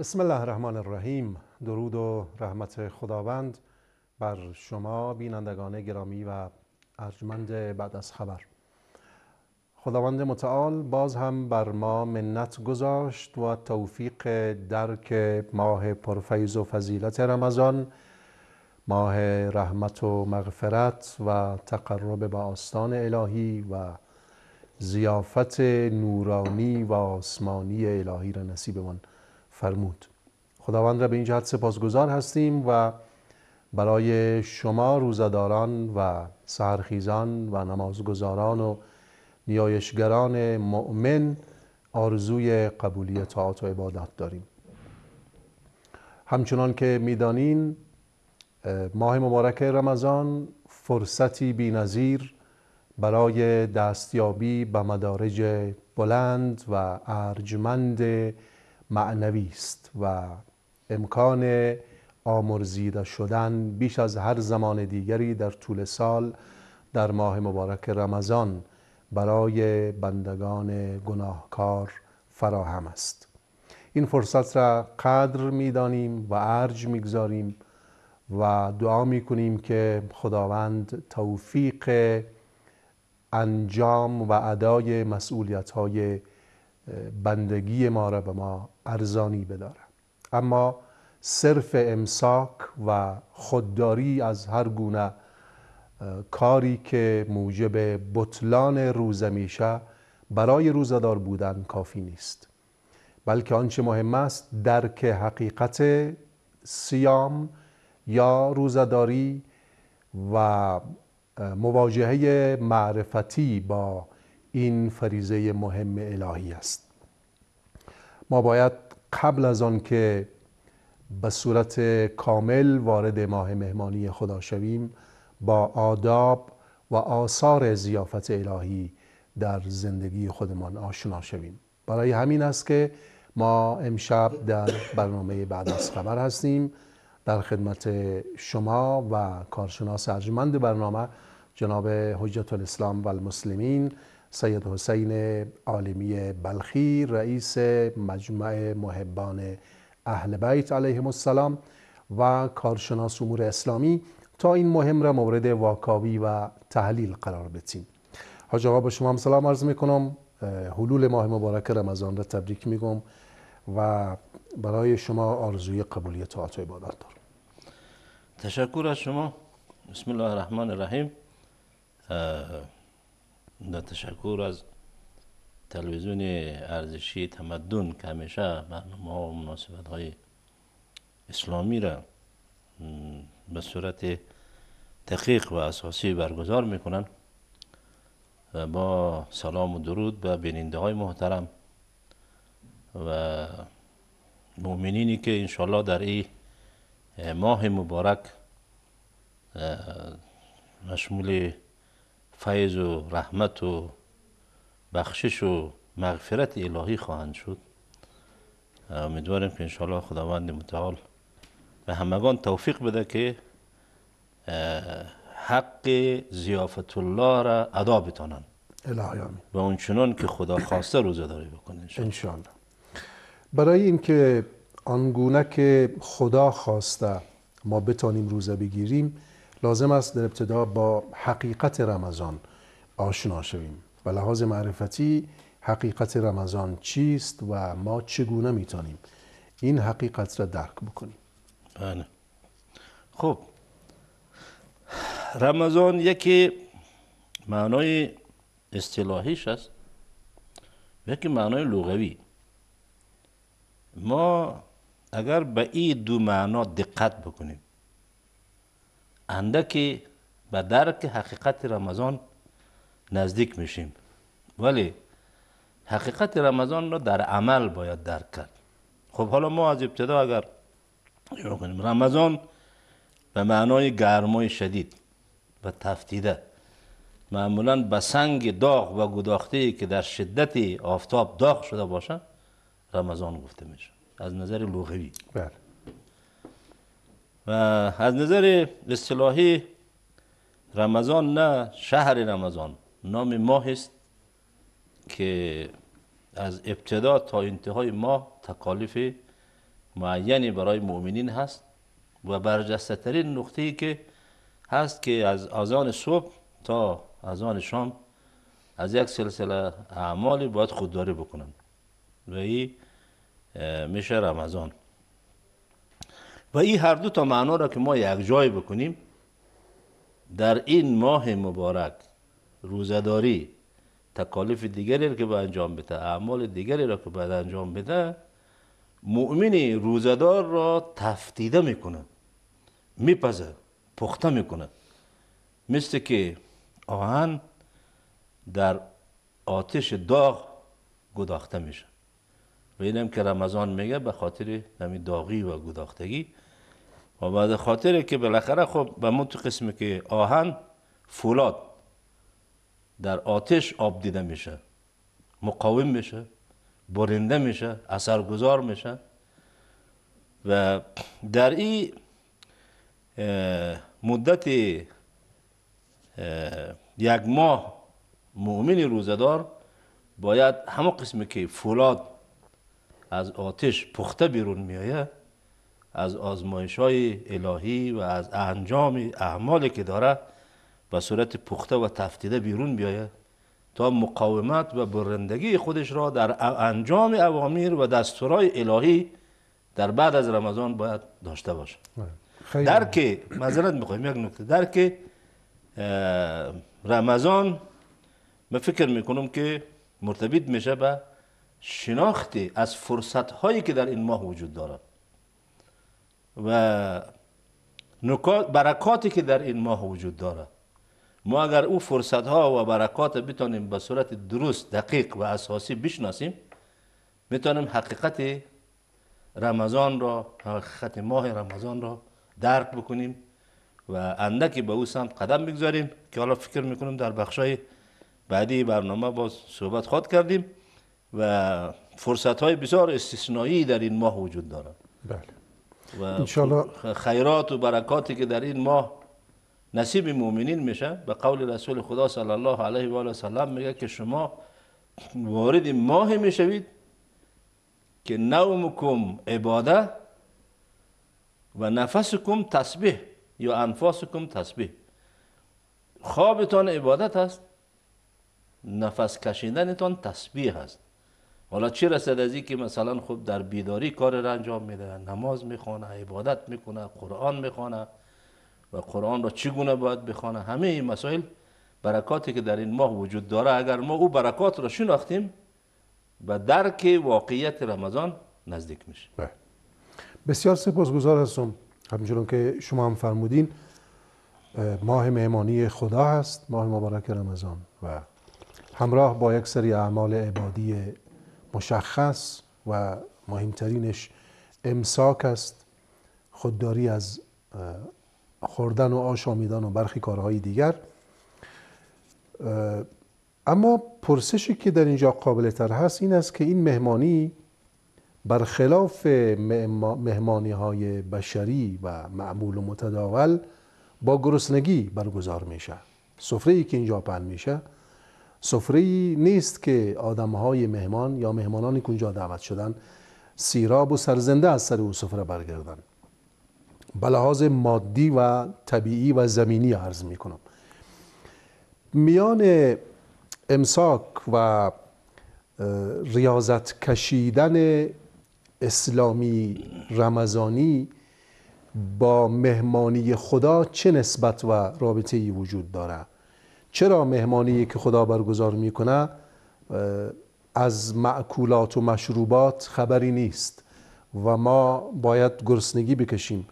بسم الله الرحمن الرحیم درود و رحمت خداوند بر شما بینندگان گرامی و ارجمند بعد از خبر خداوند متعال باز هم بر ما منت گذاشت و توفیق درک ماه پرفیض و فضیلت رمضان ماه رحمت و مغفرت و تقرب به آستان الهی و زیافت نورانی و آسمانی الهی را نصیبمان فرمود خداوند را به این جهت سپاسگزار هستیم و برای شما روزداران و سهرخیزان و نمازگزاران و نیایشگران مؤمن آرزوی قبولی طاعت و عبادت داریم همچنان که میدانین ماه مبارک رمضان فرصتی بینظیر برای دستیابی به مدارج بلند و ارجمند معنوی است و امکان آمرزیده شدن بیش از هر زمان دیگری در طول سال در ماه مبارک رمضان برای بندگان گناهکار فراهم است این فرصت را قدر میدانیم و ارج میگذاریم و دعا کنیم که خداوند توفیق انجام و ادای مسئولیت های بندگی ما را به ما ارزانی بدارم اما صرف امساک و خودداری از هر گونه کاری که موجب بطلان روزه میشه برای روزدار بودن کافی نیست بلکه آنچه مهم است درک حقیقت سیام یا روزداری و مواجهه معرفتی با این فریزه مهم الهی است ما باید قبل از آن که به صورت کامل وارد ماه مهمانی خدا شویم با آداب و آثار زیافت الهی در زندگی خودمان آشنا شویم برای همین است که ما امشب در برنامه بعد از خبر هستیم در خدمت شما و کارشناس ارجمند برنامه جناب حجت الاسلام و المسلمین سید حسین عالمی بلخی رئیس مجمع محبان اهل بیت علیهم السلام و کارشناس امور اسلامی تا این مهم را مورد واکاوی و تحلیل قرار بتیم حاج آقا شما هم سلام عرض میکنم حلول ماه مبارک رمضان را تبریک میگم و برای شما آرزوی قبولیت و عبادت دارم تشکر از شما بسم الله الرحمن الرحیم در تشکر از تلویزیون ارزشی تمدن که همیشه برنامه و مناسبت های اسلامی را به صورت تقیق و اساسی برگزار میکنن و با سلام و درود به بیننده های محترم و مؤمنینی که انشالله در این ماه مبارک مشمول فیض و رحمت و بخشش و مغفرت الهی خواهند شد امیدواریم که انشاءالله خداوند متعال به همگان توفیق بده که حق زیافت الله را ادا بتانند و اونچنان که خدا خواسته داری بکنه انشاءالله برای اینکه آنگونه که خدا خواسته ما بتانیم روزه بگیریم لازم است در ابتدا با حقیقت رمضان آشنا شویم و لحاظ معرفتی حقیقت رمضان چیست و ما چگونه میتانیم این حقیقت را درک بکنیم بله خب رمضان یکی معنای اصطلاحیش است یکی معنای لغوی ما اگر به این دو معنا دقت بکنیم اندکی به درک حقیقت رمضان نزدیک میشیم ولی حقیقت رمضان را در عمل باید درک کرد خب حالا ما از ابتدا اگر کنیم رمضان به معنای گرمای شدید و تفتیده معمولا به سنگ داغ و گداخته که در شدت آفتاب داغ شده باشه رمضان گفته میشه از نظر لغوی بله از نظر اصطلاحی رمضان نه شهر رمضان نام ماه است که از ابتدا تا انتهای ماه تکالیف معینی برای مؤمنین هست و برجسته ترین ای که هست که از آزان صبح تا آزان شام از یک سلسله اعمالی باید خودداری بکنن و این میشه رمضان و این هر دو تا معنا را که ما یک جای بکنیم در این ماه مبارک روزداری تکالیف دیگری را که به انجام بده اعمال دیگری را که باید انجام بده مؤمن روزدار را تفتیده میکنه میپزه پخته میکنه مثل که آهن در آتش داغ گداخته میشه و اینم که رمضان میگه به خاطر همین داغی و گداختگی و بعد خاطر که بالاخره خب به ما تو قسم که آهن فولاد در آتش آب دیده میشه مقاوم میشه برنده میشه اثرگذار میشه و در این مدت یک ماه مؤمن روزدار باید همه قسمی که فولاد از آتش پخته بیرون میآید از آزمایش های الهی و از انجام اعمالی که داره به صورت پخته و تفتیده بیرون بیاید تا مقاومت و برندگی خودش را در انجام اوامیر و دستورای الهی در بعد از رمضان باید داشته باشه بله. در که مذارت میخوایم یک نکته در که رمضان من فکر میکنم که مرتبط میشه به شناختی از فرصت هایی که در این ماه وجود دارد و برکاتی که در این ماه وجود داره ما اگر او فرصت ها و برکات بتانیم به صورت درست دقیق و اساسی بشناسیم میتونیم حقیقت رمضان را حقیقت ماه رمضان را درک بکنیم و اندکی به او سمت قدم بگذاریم که حالا فکر میکنیم در بخشای بعدی برنامه باز صحبت خود کردیم و فرصت های بسیار استثنایی در این ماه وجود دارد بله و خیرات و برکاتی که در این ماه نصیب مؤمنین میشه به قول رسول خدا صلی الله علیه و آله سلم میگه که شما وارد ماه میشوید که نومکم عباده و نفسکم تسبیح یا انفاسکم تسبیح خوابتان عبادت است نفس کشیدنتان تسبیح است حالا چی رسد از این که مثلا خب در بیداری کار را انجام میده نماز میخوانه عبادت میکنه قرآن میخوانه و قرآن را چگونه باید بخوانه همه این مسائل برکاتی که در این ماه وجود داره اگر ما او برکات را شناختیم به درک واقعیت رمضان نزدیک میشه بله. بسیار سپاسگزار هستم همچنان که شما هم فرمودین ماه مهمانی خدا هست ماه مبارک رمضان و همراه با یک سری اعمال عبادی مشخص و مهمترینش امساک است خودداری از خوردن و آشامیدن و برخی کارهای دیگر اما پرسشی که در اینجا قابل تر هست این است که این مهمانی برخلاف مهمانی های بشری و معمول و متداول با گرسنگی برگزار میشه سفره ای که اینجا پهن میشه سفره نیست که آدم های مهمان یا مهمانانی که اونجا دعوت شدن سیراب و سرزنده از سر او سفره برگردن به لحاظ مادی و طبیعی و زمینی عرض می کنم میان امساک و ریاضت کشیدن اسلامی رمضانی با مهمانی خدا چه نسبت و رابطه ای وجود دارد چرا مهمانی که خدا برگزار میکنه از معکولات و مشروبات خبری نیست و ما باید گرسنگی بکشیم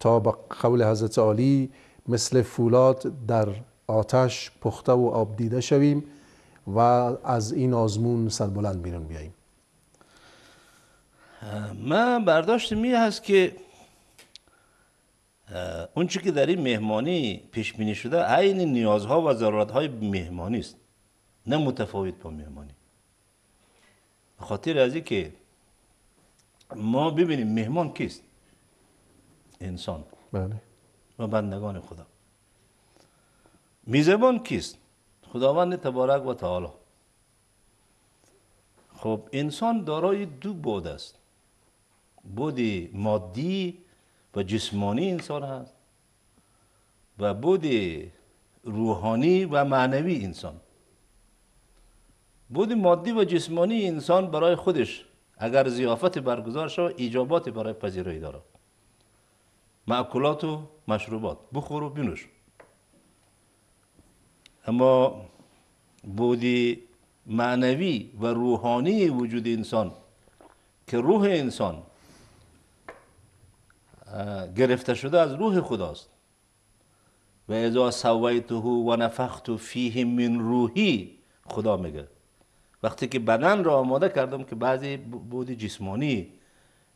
تا به قول حضرت عالی مثل فولاد در آتش پخته و آب دیده شویم و از این آزمون سربلند بیرون بیاییم من برداشت می هست که اون چی که در این مهمانی پیش بینی شده عین نیازها و ضرورت های مهمانی است نه متفاوت با مهمانی خاطر از که ما ببینیم مهمان کیست انسان بله و بندگان خدا میزبان کیست خداوند تبارک و تعالی خب انسان دارای دو بود است بودی مادی و جسمانی انسان هست و بود روحانی و معنوی انسان بود مادی و جسمانی انسان برای خودش اگر زیافت برگزار شود ایجابات برای پذیرایی داره معکولات و مشروبات بخور و بنوش اما بودی معنوی و روحانی وجود انسان که روح انسان گرفته شده از روح خداست و اذا سویته و نفخت فیه من روحی خدا میگه وقتی که بدن را آماده کردم که بعضی بود جسمانی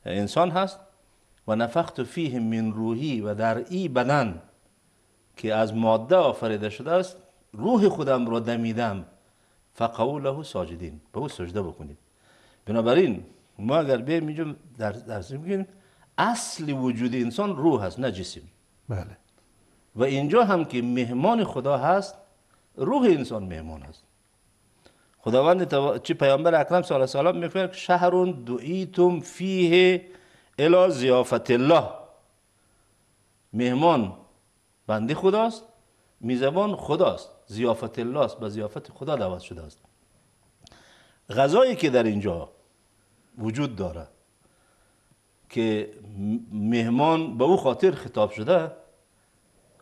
انسان هست و نفخت فیه من روحی و در ای بدن که از ماده آفریده شده است روح خودم را دمیدم فقعو له ساجدین به او سجده بکنید بنابراین ما اگر بیم اینجا در درس میگیم اصل وجود انسان روح است نه جسم بله و اینجا هم که مهمان خدا هست روح انسان مهمان است خداوند تو... چی پیامبر اکرم صلی الله علیه و میفرماید شهرون دعیتم فیه الی ضیافت الله مهمان بنده خداست میزبان خداست ضیافت الله است به ضیافت خدا دعوت شده است غذایی که در اینجا وجود دارد که مهمان به او خاطر خطاب شده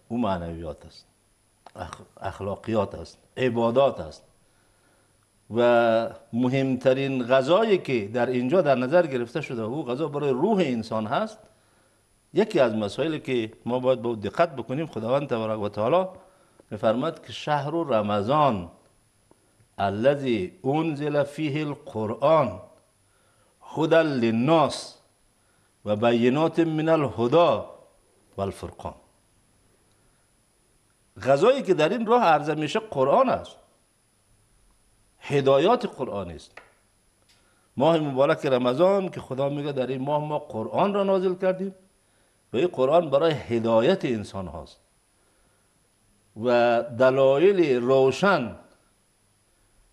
او معنویات است اخلاقیات است عبادات است و مهمترین غذایی که در اینجا در نظر گرفته شده او غذا برای روح انسان هست یکی از مسائلی که ما باید به با دقت بکنیم خداوند تبارک و تعالی میفرماد که شهر و رمضان الذی انزل فیه القرآن خدا للناس و بینات من الهدا و الفرقان غذایی که در این راه عرضه میشه قرآن است هدایات قرآن است ماه مبارک رمضان که خدا میگه در این ماه ما قرآن را نازل کردیم و این قرآن برای هدایت انسان هاست و دلایل روشن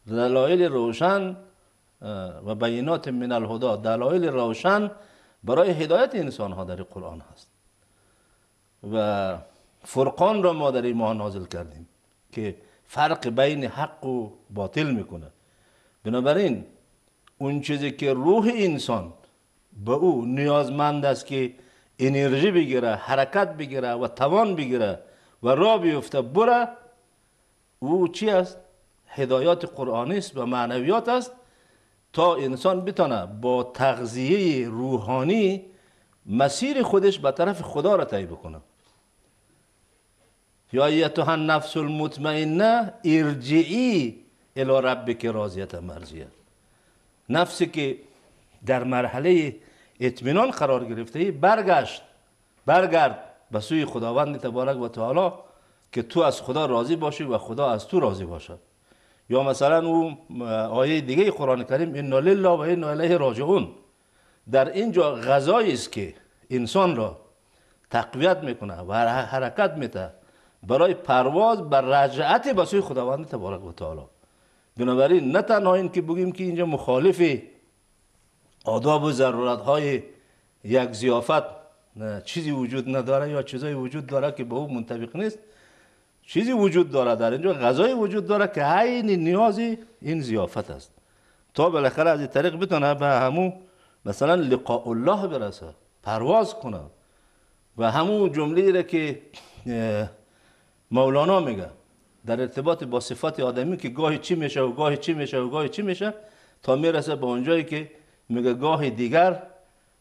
دلایل روشن و بینات من الهدا دلایل روشن برای هدایت انسان ها در قرآن هست و فرقان را ما در این نازل کردیم که فرق بین حق و باطل میکنه بنابراین اون چیزی که روح انسان به او نیازمند است که انرژی بگیره حرکت بگیره و توان بگیره و را بیفته بره او چی است هدایات قرآنی است و معنویات است تا انسان بتانه با تغذیه روحانی مسیر خودش به طرف خدا را طی بکنه یا ایتها نفس المطمئنه ارجعی الی که راضیت مرضیه نفسی که در مرحله اطمینان قرار گرفته برگشت برگرد به سوی خداوند تبارک و تعالی که تو از خدا راضی باشی و خدا از تو راضی باشد یا مثلا او آیه دیگه قرآن کریم انا لله و انا الیه راجعون در اینجا غذایی است که انسان را تقویت میکنه و حرکت میده برای پرواز بر رجعت به سوی خداوند تبارک و تعالی بنابراین نه تنها این که بگیم که اینجا مخالف آداب و ضرورت های یک زیافت چیزی وجود نداره یا چیزایی وجود داره که به او منطبق نیست چیزی وجود داره در اینجا غذای وجود داره که عین نیازی این زیافت است تا بالاخره از این طریق بتونه به همو مثلا لقاء الله برسه پرواز کنه و همون جمله را که مولانا میگه در ارتباط با صفات آدمی که گاهی چی میشه و گاهی چی میشه و گاهی چی میشه تا میرسه به اونجایی که میگه گاهی دیگر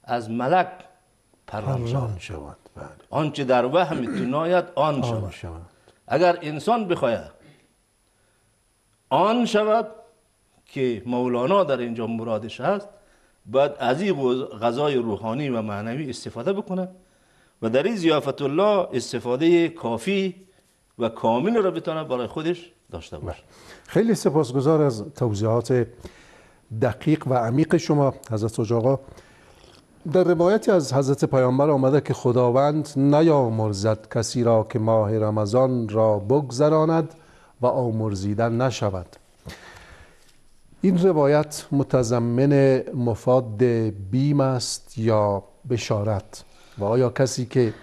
از ملک پرنجان شود بله. آنچه در وهم تو آن شود اگر انسان بخواید آن شود که مولانا در اینجا مرادش هست باید از این غذای روحانی و معنوی استفاده بکنه و در این زیافت الله استفاده کافی و کامل را بتانه برای خودش داشته باشه بله. خیلی سپاسگزار از توضیحات دقیق و عمیق شما حضرت آقا در روایتی از حضرت پیامبر آمده که خداوند نیامرزد کسی را که ماه رمضان را بگذراند و آمرزیدن نشود این روایت متضمن مفاد بیم است یا بشارت و آیا کسی که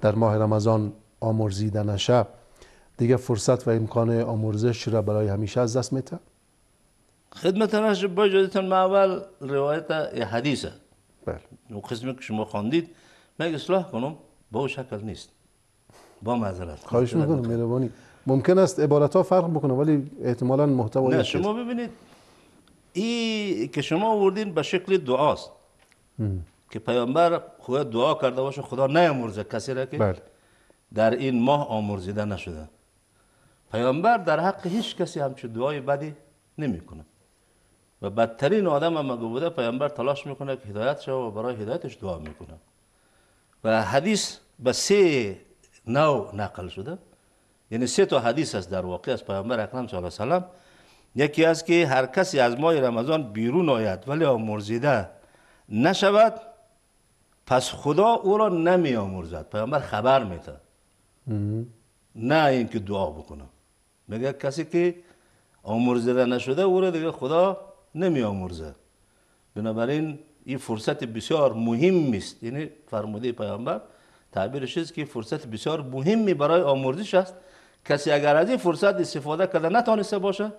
در ماه رمضان آمرزیده نشه دیگه فرصت و امکان آمرزش را برای همیشه از دست میته خدمت نشه با جدیتون اول روایت حدیثه بله اون قسمی که شما خواندید من اصلاح کنم با اون شکل نیست با معذرت خواهش میکنم مهربانی ممکن است عبارت ها فرق بکنه ولی احتمالا محتوا نه شما ببینید ای که شما آوردین به شکل دعاست که پیامبر خود دعا کرده باشه خدا نیامرزه کسی را که بله. در این ماه آمرزیده نشده پیامبر در حق هیچ کسی همچه دعای بدی نمیکنه و بدترین آدم هم بوده پیامبر تلاش میکنه که هدایت شو و برای هدایتش دعا میکنه و حدیث به سه نو نقل شده یعنی سه تا حدیث است در واقع از پیامبر اکرم صلی الله علیه و یکی است که هر کسی از ماه رمضان بیرون آید ولی آمرزیده نشود پس خدا او را نمی آمرزد پیامبر خبر میده نه اینکه دعا بکنه میگه کسی که آمرزیده نشده او را دیگه خدا نمی آمرزد بنابراین این فرصت بسیار مهم است یعنی فرموده پیامبر تعبیرش است که فرصت بسیار مهمی برای آمرزش است کسی اگر از این فرصت استفاده کرده نتانسته باشه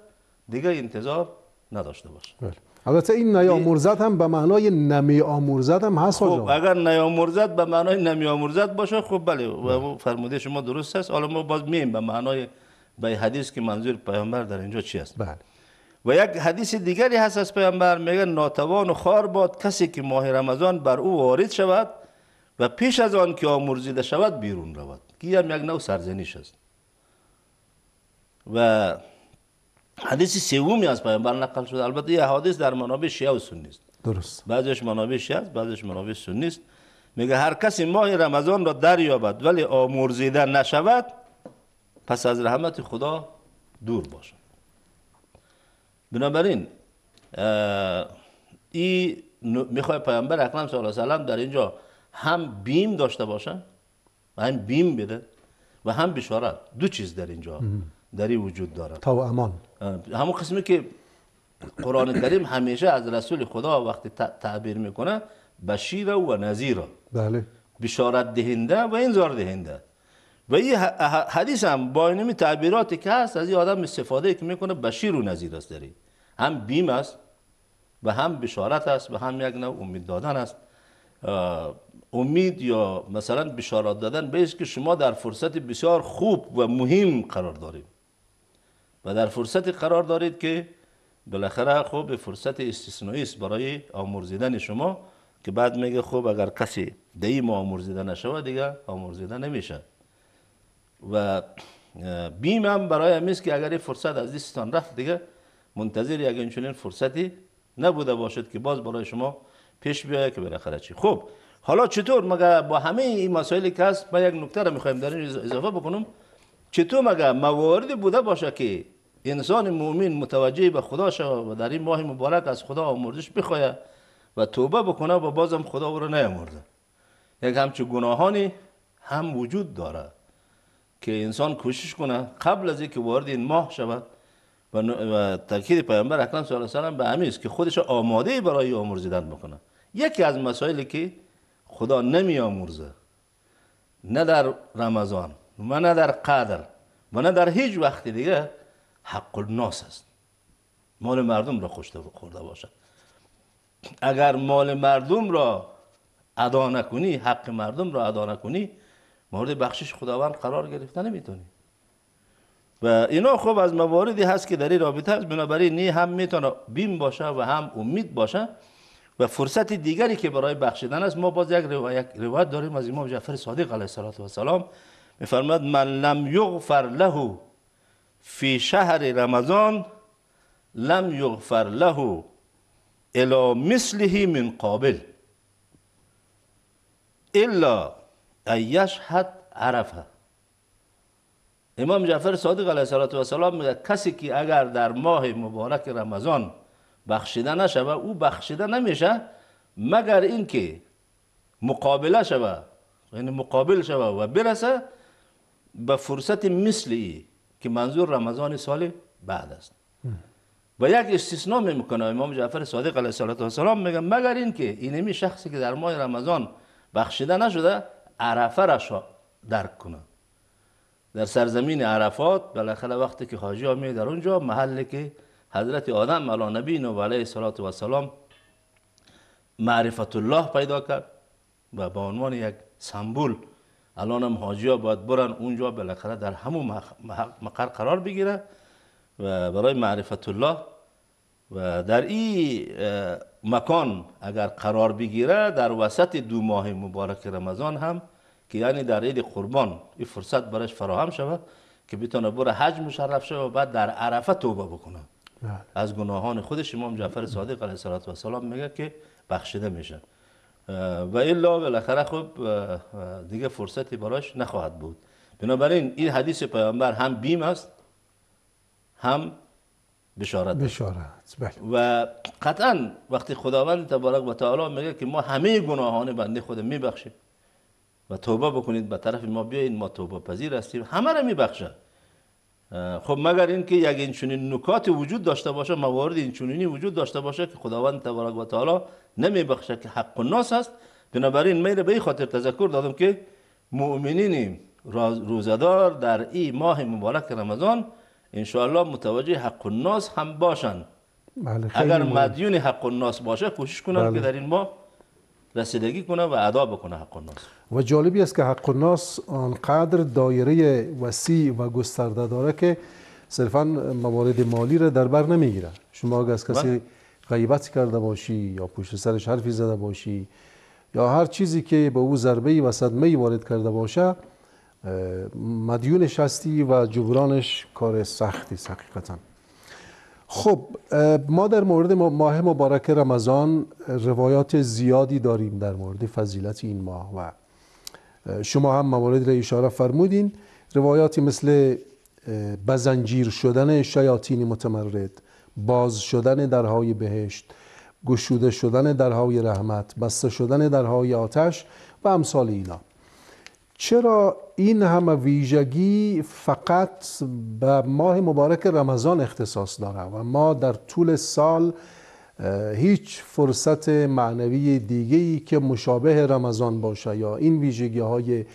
دیگه انتظار نداشته باشه بله. البته این نیامرزت هم به معنای نمی آمرزت هم هست خب اگر نیامرزت به معنای نمی آمرزت باشه خب بله و فرموده شما درست است حالا ما باز مییم به معنای به حدیث که منظور پیامبر در اینجا چی است بله و یک حدیث دیگری هست از پیامبر میگه ناتوان و خار باد کسی که ماه رمضان بر او وارد شود و پیش از آن که آمرزیده شود بیرون رود که هم یک نو سرزنیش است و حدیث سومی از پیامبر نقل شده البته این حدیث در منابع شیعه و سنی است درست بعضیش منابع شیعه است بعضیش منابع سنی است میگه هر کسی ماه رمضان را دریابد ولی آمرزیده نشود پس از رحمت خدا دور باشد بنابراین ای میخوای پیامبر اکرم صلی الله علیه و در اینجا هم بیم داشته باشه و هم بیم بده و هم بشارت دو چیز در اینجا در این وجود داره تا و امان همون قسمی که قرآن کریم همیشه از رسول خدا وقتی تعبیر میکنه بشیر و نذیر بله بشارت دهنده و انذار دهنده و این حدیث هم با این تعبیراتی که هست از این آدم استفاده که میکنه بشیر و نظیر است داری هم بیم است و هم بشارت است و هم یک نوع امید دادن است امید یا مثلا بشارت دادن بهش که شما در فرصت بسیار خوب و مهم قرار دارید و در فرصت قرار دارید که بالاخره خوب به فرصت استثنایی است برای آمرزیدن شما که بعد میگه خوب اگر کسی ما آمرزیده نشود دیگه آمرزیده نمیشه و بیم بیمم برای همیست که اگر فرصت از دیستان رفت دیگه منتظر یک اینچنین فرصتی نبوده باشد که باز برای شما پیش بیاید که برای خرچی خب حالا چطور مگه با همه این مسائلی که هست من یک نکته را میخوایم در این اضافه بکنم چطور مگه مواردی بوده باشه که انسان مؤمن متوجه به خدا شود و در این ماه مبارک از خدا آمرزش بخواید و توبه بکنه و بازم خدا او را نیامرده یک همچه گناهانی هم وجود دارد. که انسان کوشش کنه قبل از اینکه وارد این ماه شود و, و تاکید پیامبر اکرم صلی الله علیه و به همین است که خودش آماده برای آمرزیدن بکنه یکی از مسائلی که خدا نمی آمرزه نه در رمضان و نه در قدر و نه در هیچ وقتی دیگه حق الناس است مال مردم را خوشت خورده باشد اگر مال مردم را ادا نکنی حق مردم را ادا نکنی مورد بخشش خداوند قرار گرفته نمیتونی و اینا خب از مواردی هست که در این رابطه هست بنابراین نی هم میتونه بیم باشه و هم امید باشه و فرصت دیگری که برای بخشیدن است ما باز یک روایت داریم از امام جعفر صادق علیه السلام میفرماد من لم یغفر له فی شهر رمضان لم یغفر له الا مثله من قابل الا ایش حد عرفه امام جعفر صادق علیه السلام میگه کسی که اگر در ماه مبارک رمضان بخشیده نشوه او بخشیده نمیشه مگر اینکه مقابله شوه یعنی مقابل شوه و برسه به فرصت مثلی که منظور رمضان سال بعد است و یک استثناء میکنه امام جعفر صادق علیه السلام میگه مگر اینکه اینمی شخصی که در ماه رمضان بخشیده نشده عرفه را درک کنه در سرزمین عرفات بالاخره وقتی که حاجی می در اونجا محلی که حضرت آدم علی نبی نو علیه صلات و سلام معرفت الله پیدا کرد و به عنوان یک سمبول الان هم حاجی ها باید برن اونجا بالاخره در همون مقر قرار بگیره و برای معرفت الله و در این مکان اگر قرار بگیره در وسط دو ماه مبارک رمضان هم که یعنی در عید قربان این فرصت برش فراهم شود که بتونه بره حج مشرف شود و بعد در عرفه توبه بکنه بله. از گناهان خودش امام جعفر صادق علیه السلام میگه که بخشیده میشه و الا بالاخره خب دیگه فرصتی براش نخواهد بود بنابراین این حدیث پیامبر هم بیم است هم بشارت بشارت بله. و قطعا وقتی خداوند تبارک و تعالی میگه که ما همه گناهان بنده خود میبخشه و توبه بکنید به طرف ما بیایید ما توبه پذیر هستیم همه را میبخشه خب مگر اینکه یک این چنین نکات وجود داشته باشه موارد این چنینی وجود داشته باشه که خداوند تبارک و تعالی نمیبخشه که حق الناس هست بنابراین میره به این خاطر تذکر دادم که مؤمنین روزدار در این ماه مبارک رمضان الله متوجه حق الناس هم باشند بله اگر مدیون حق الناس باشه کوشش کنم بله. که در این ما رسیدگی کنه و ادا بکنه حق الناس و جالبی است که حق الناس آنقدر دایره وسیع و گسترده داره که صرفا موارد مالی را در بر نمیگیره شما اگر از کسی غیبت کرده باشی یا پشت سرش حرفی زده باشی یا هر چیزی که به او ضربه و صدمه وارد کرده باشه مدیونش هستی و جبرانش کار سختی است حقیقتا خب ما در مورد ماه مبارک رمضان روایات زیادی داریم در مورد فضیلت این ماه و شما هم موارد را اشاره فرمودین روایاتی مثل بزنجیر شدن شیاطین متمرد باز شدن درهای بهشت گشوده شدن درهای رحمت بسته شدن درهای آتش و امثال اینا چرا این همه ویژگی فقط به ماه مبارک رمضان اختصاص داره و ما در طول سال هیچ فرصت معنوی دیگری که مشابه رمضان باشه یا این ویژگی های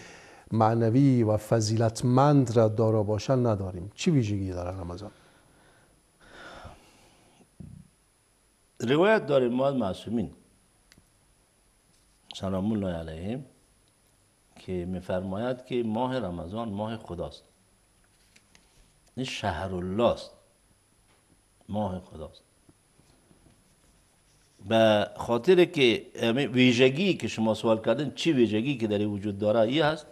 معنوی و فضیلتمند را دارا باشه نداریم چی ویژگی داره رمضان؟ روایت داریم ما معصومین سلام الله علیهم که میفرماید که ماه رمضان ماه خداست این شهر الله است ماه خداست به خاطر که یعنی ویژگی که شما سوال کردین چی ویژگی که در وجود داره ای هست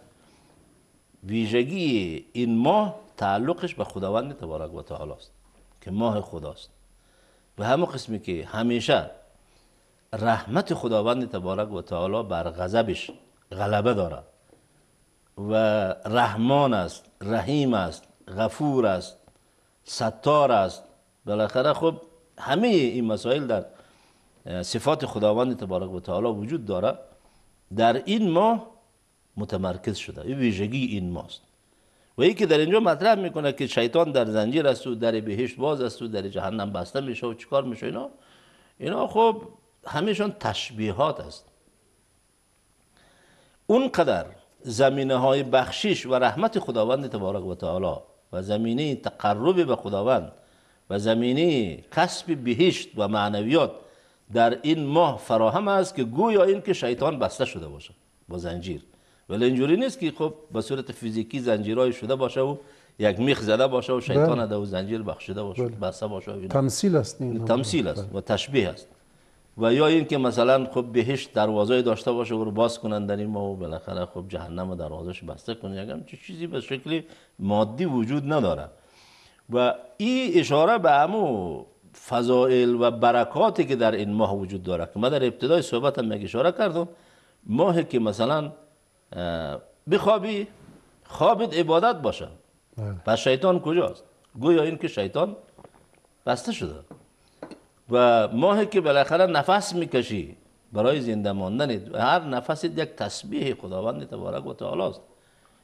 ویژگی این ماه تعلقش به خداوند تبارک و تعالی است که ماه خداست به همه قسمی که همیشه رحمت خداوند تبارک و تعالی بر غضبش غلبه داره و رحمان است رحیم است غفور است ستار است بالاخره خب همه این مسائل در صفات خداوند تبارک و تعالی وجود داره در این ما متمرکز شده ویژگی این ماست و که در اینجا مطرح میکنه که شیطان در زنجیر است و در بهشت باز است و در جهنم بسته میشه و چیکار میشه اینا اینا خب همشون تشبیهات است اونقدر زمینه های بخشش و رحمت خداوند تبارک و تعالی و زمینه تقرب به خداوند و زمینه کسب بهشت و معنویات در این ماه فراهم است که گویا این که شیطان بسته شده باشه با زنجیر ولی اینجوری نیست که خب به صورت فیزیکی زنجیرهای شده باشه و یک میخ زده باشه و شیطان ده بله. و زنجیر بخشیده باشه بله. بسته باشه و تمثیل است تمثیل است و تشبیه است و یا اینکه مثلا خب بهش دروازه داشته باشه و رو باز کنن در این ما و بالاخره خب جهنم دروازش بسته کنه یکم چیزی به شکلی مادی وجود نداره و این اشاره به امو فضائل و برکاتی که در این ماه وجود داره که ما در ابتدای صحبت هم یک اشاره کردم ماه که مثلا بخوابی خوابت عبادت باشه بله. پس شیطان کجاست گویا این که شیطان بسته شده و ماهی که بالاخره نفس میکشی برای زنده ماندن هر نفس یک تسبیح خداوند تبارک و تعالی است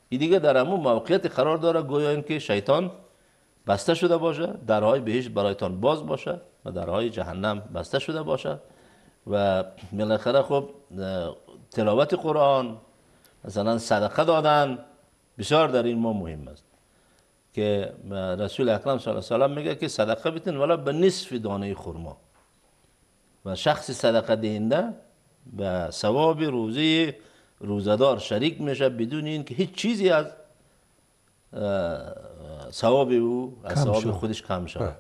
این دیگه در همون موقعیت قرار داره گویا اینکه شیطان بسته شده باشه درهای بهشت برایتان باز باشه و درهای جهنم بسته شده باشه و بالاخره خب تلاوت قرآن مثلا صدقه دادن بسیار در این ما مهم است که رسول اکرم صلی الله علیه و میگه که صدقه بتین ولی به نصف دانه خرما و شخص صدقه دهنده به ثواب روزه روزدار شریک میشه بدون که هیچ چیزی از ثواب او از ثواب خودش کم شود بله.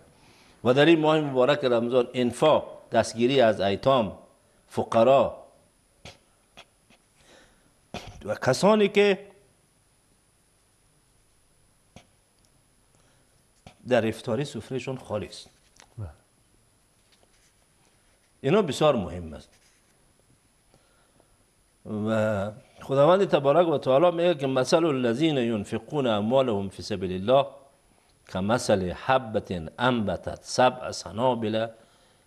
و در این ماه مبارک رمضان انفاق دستگیری از ایتام فقرا و کسانی که در افتاری سفرهشون خالی است بله. اینا بسیار مهم است و خداوند تبارک و تعالی میگه که مثل الذین ینفقون اموالهم فی سبیل الله كمثل حبة انبتت سبع سنابل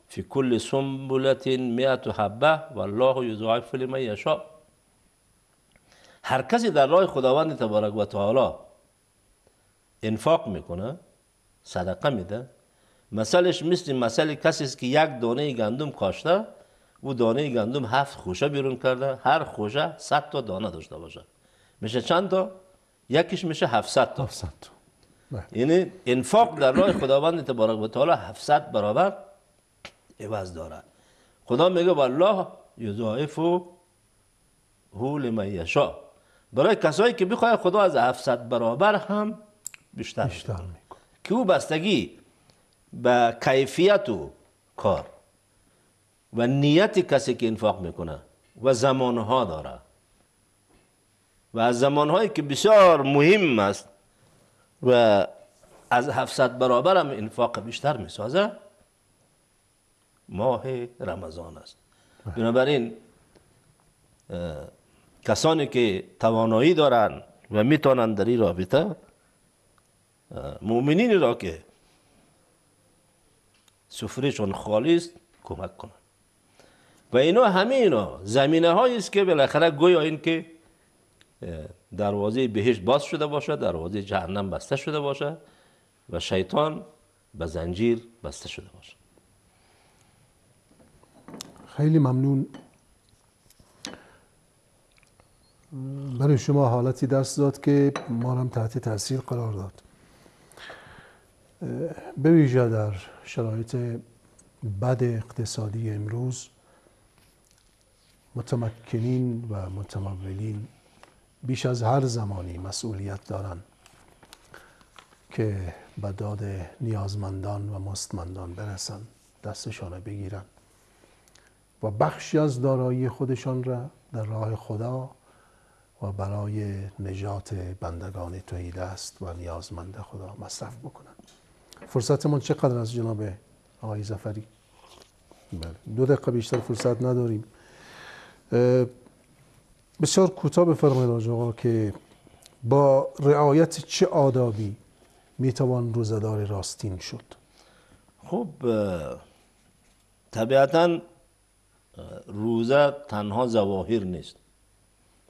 فی کل سنبلة مئة حبه والله یضاعف لمن یشاء هر کسی در راه خداوند تبارک و تعالی انفاق میکنه صدقه میده مثلش مثل مثل کسی است که یک دانه گندم کاشته او دانه گندم هفت خوشه بیرون کرده هر خوشه 100 تا دانه داشته باشه میشه چند تا یکیش میشه 700 تا 700 تا بله. یعنی انفاق در راه خداوند تبارک و تعالی 700 برابر عوض داره. خدا میگه والله یضاعف هو لمن یشاء برای کسایی که بخواد خدا از 700 برابر هم بیشتر بیشتر که او بستگی به کیفیت و کار و نیت کسی که انفاق میکنه و زمانها داره و از زمانهایی که بسیار مهم است و از 700 برابر هم انفاق بیشتر میسازه ماه رمضان است بنابراین کسانی که توانایی دارند و میتونند در این رابطه مؤمنین را که سفرشون خالیست کمک کنند و اینا همه اینا زمینه هایی است که بالاخره گویا این که دروازه بهشت باز شده باشد دروازه جهنم بسته شده باشد و شیطان به زنجیر بسته شده باشد خیلی ممنون برای شما حالتی دست داد که ما هم تحت تاثیر قرار داد به ویژه در شرایط بد اقتصادی امروز متمکنین و متمولین بیش از هر زمانی مسئولیت دارند که به داد نیازمندان و مستمندان برسن دستشان را بگیرن و بخشی از دارایی خودشان را در راه خدا و برای نجات بندگان توحید است و نیازمند خدا مصرف بکنند فرصتمون چقدر از جناب آقای زفری بله. دو دقیقه بیشتر فرصت نداریم بسیار کوتاه بفرمایید آقا که با رعایت چه آدابی میتوان روزدار راستین شد خب طبیعتا روزه تنها زواهر نیست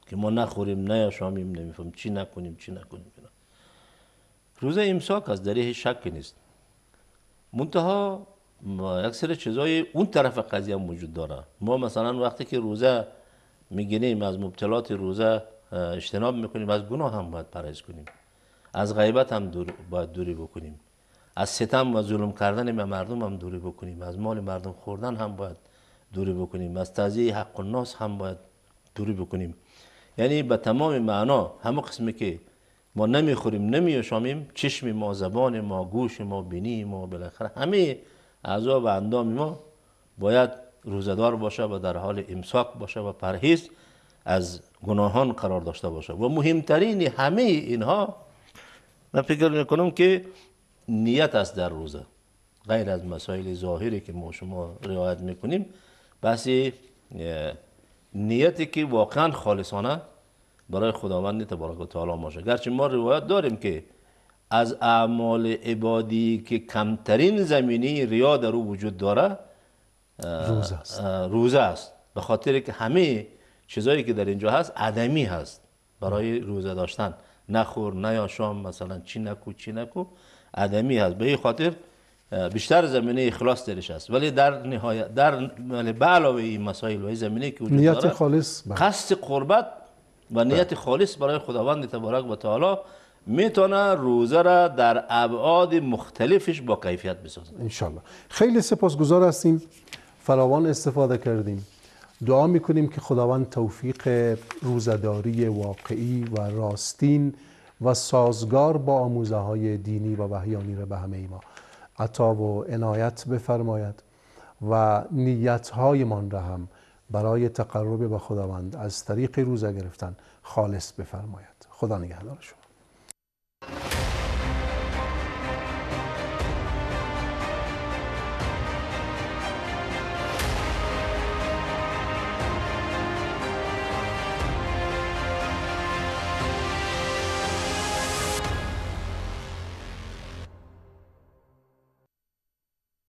که ما نخوریم نه شامیم نمیفهم چی نکنیم چی نکنیم روزه امساک از در هیچ شکی نیست منتها سر چیزای اون طرف قضیه هم وجود داره ما مثلا وقتی که روزه میگیریم از مبتلات روزه اجتناب میکنیم از گناه هم باید پرهیز کنیم از غیبت هم دور باید دوری بکنیم از ستم و ظلم کردن به مردم هم دوری بکنیم از مال مردم خوردن هم باید دوری بکنیم از تضییع حق ناس هم باید دوری بکنیم یعنی به تمام معنا همه قسمی که ما نمیخوریم نمیشامیم چشم ما زبان ما گوش ما بینی ما بالاخره همه اعضا و اندام ما باید روزدار باشه و در حال امساک باشه و پرهیز از گناهان قرار داشته باشه و مهمترین همه اینها من فکر میکنم که نیت است در روزه غیر از مسائل ظاهری که ما شما رعایت میکنیم بسی نیتی که واقعا خالصانه برای خداوند تبارک و تعالی ماشه گرچه ما روایت داریم که از اعمال عبادی که کمترین زمینی ریا در او وجود داره روزه است به خاطر که همه چیزایی که در اینجا هست عدمی هست برای روزه داشتن نخور نه شام مثلا چی نکو چی نکو عدمی هست به این خاطر بیشتر زمینه اخلاص درش است ولی در نهایت در به علاوه این مسائل و زمینه که وجود داره خالص بله. قصد قربت و نیت خالص برای خداوند تبارک و تعالی میتونه روزه را در ابعاد مختلفش با کیفیت بسازه انشالله خیلی سپاسگزار هستیم فراوان استفاده کردیم دعا میکنیم که خداوند توفیق روزداری واقعی و راستین و سازگار با آموزه های دینی و وحیانی را به همه ما عطا و عنایت بفرماید و نیت های را هم برای تقرب به خداوند از طریق روزه گرفتن خالص بفرماید خدا نگهدارشون